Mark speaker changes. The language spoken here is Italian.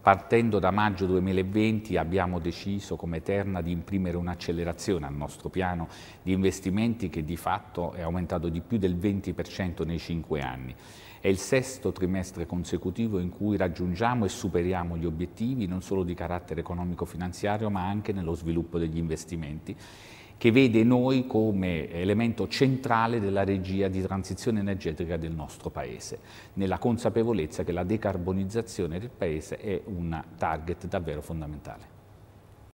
Speaker 1: Partendo da maggio 2020 abbiamo deciso come Eterna di imprimere un'accelerazione al nostro piano di investimenti che di fatto è aumentato di più del 20% nei cinque anni. È il sesto trimestre consecutivo in cui raggiungiamo e superiamo gli obiettivi non solo di carattere economico-finanziario ma anche nello sviluppo degli investimenti che vede noi come elemento centrale della regia di transizione energetica del nostro Paese, nella consapevolezza che la decarbonizzazione del Paese è un target davvero fondamentale.